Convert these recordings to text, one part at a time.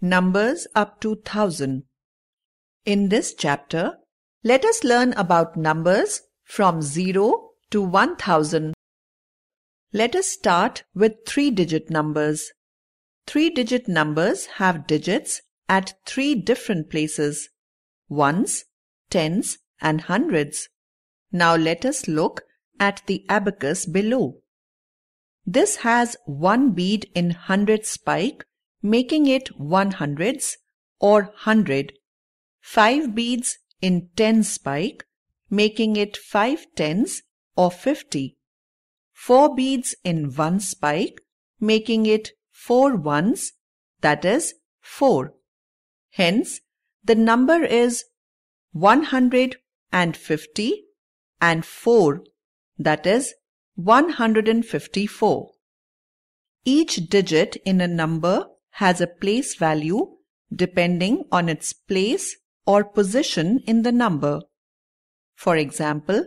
numbers up to 1000. In this chapter, let us learn about numbers from 0 to 1000. Let us start with three-digit numbers. Three-digit numbers have digits at three different places. Ones, tens and hundreds. Now let us look at the abacus below. This has one bead in hundred spike making it 1 or 100, 5 beads in 10 spike, making it 5 or 50, 4 beads in 1 spike, making it 4 ones, that is 4. Hence, the number is 150 and 4, that is 154. Each digit in a number has a place value depending on its place or position in the number. For example,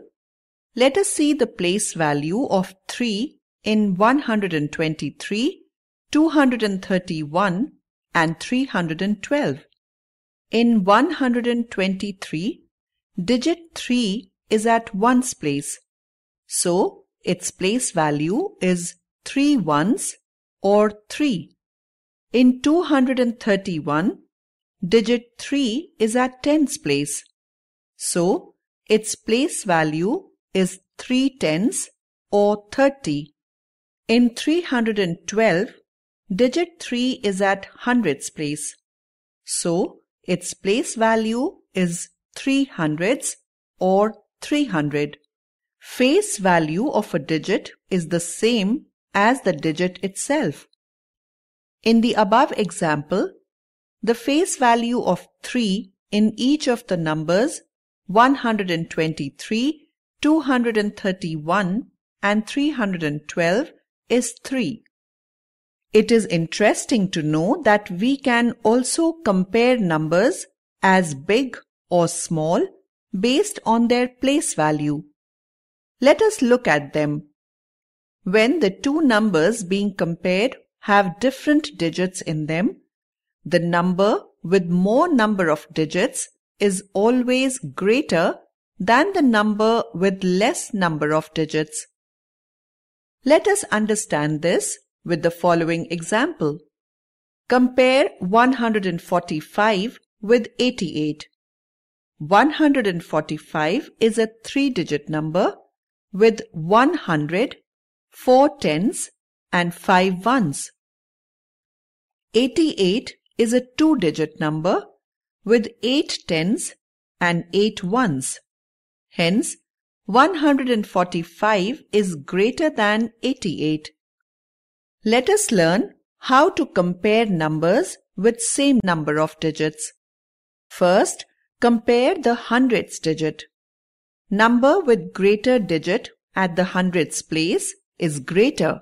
let us see the place value of 3 in 123, 231 and 312. In 123, digit 3 is at ones place. So its place value is 3 ones or 3. In 231, digit 3 is at tens place. So, its place value is 3 tens or 30. In 312, digit 3 is at hundreds place. So, its place value is 3 hundreds or 300. Face value of a digit is the same as the digit itself. In the above example, the face value of 3 in each of the numbers 123, 231 and 312 is 3. It is interesting to know that we can also compare numbers as big or small based on their place value. Let us look at them. When the two numbers being compared have different digits in them, the number with more number of digits is always greater than the number with less number of digits. Let us understand this with the following example. Compare 145 with 88. 145 is a three-digit number with 100, tens, and five ones. 88 is a two digit number with eight tens and eight ones. Hence, 145 is greater than 88. Let us learn how to compare numbers with same number of digits. First, compare the hundreds digit. Number with greater digit at the hundreds place is greater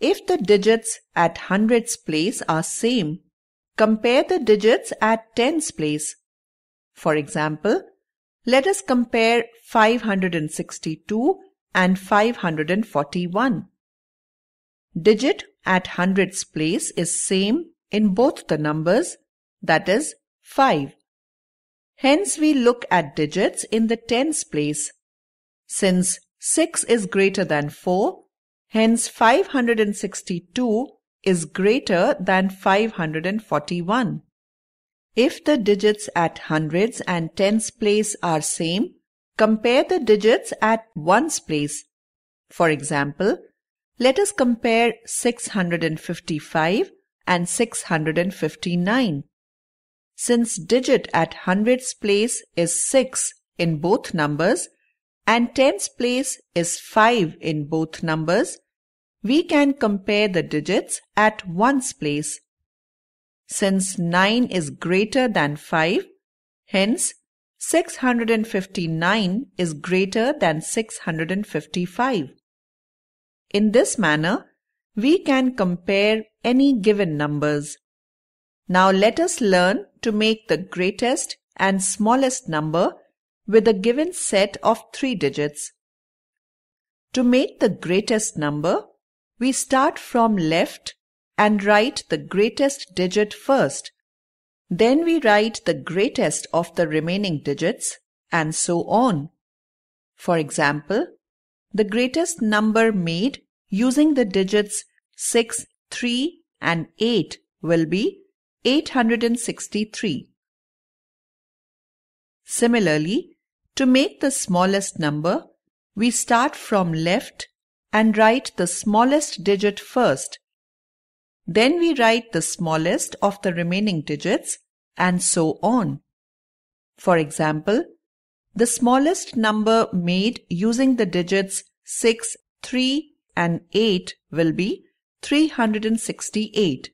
If the digits at hundreds place are same, compare the digits at tens place. For example, let us compare 562 and 541. Digit at hundreds place is same in both the numbers, that is 5. Hence we look at digits in the tens place. Since 6 is greater than 4, Hence 562 is greater than 541. If the digits at hundreds and tens place are same, compare the digits at ones place. For example, let us compare 655 and 659. Since digit at hundreds place is 6 in both numbers and tens place is 5 in both numbers, we can compare the digits at ones place. Since 9 is greater than 5, hence 659 is greater than 655. In this manner, we can compare any given numbers. Now let us learn to make the greatest and smallest number with a given set of three digits. To make the greatest number, we start from left and write the greatest digit first. Then we write the greatest of the remaining digits and so on. For example, the greatest number made using the digits 6, 3 and 8 will be 863. Similarly, to make the smallest number, we start from left and write the smallest digit first. Then we write the smallest of the remaining digits and so on. For example, the smallest number made using the digits 6, 3 and 8 will be 368.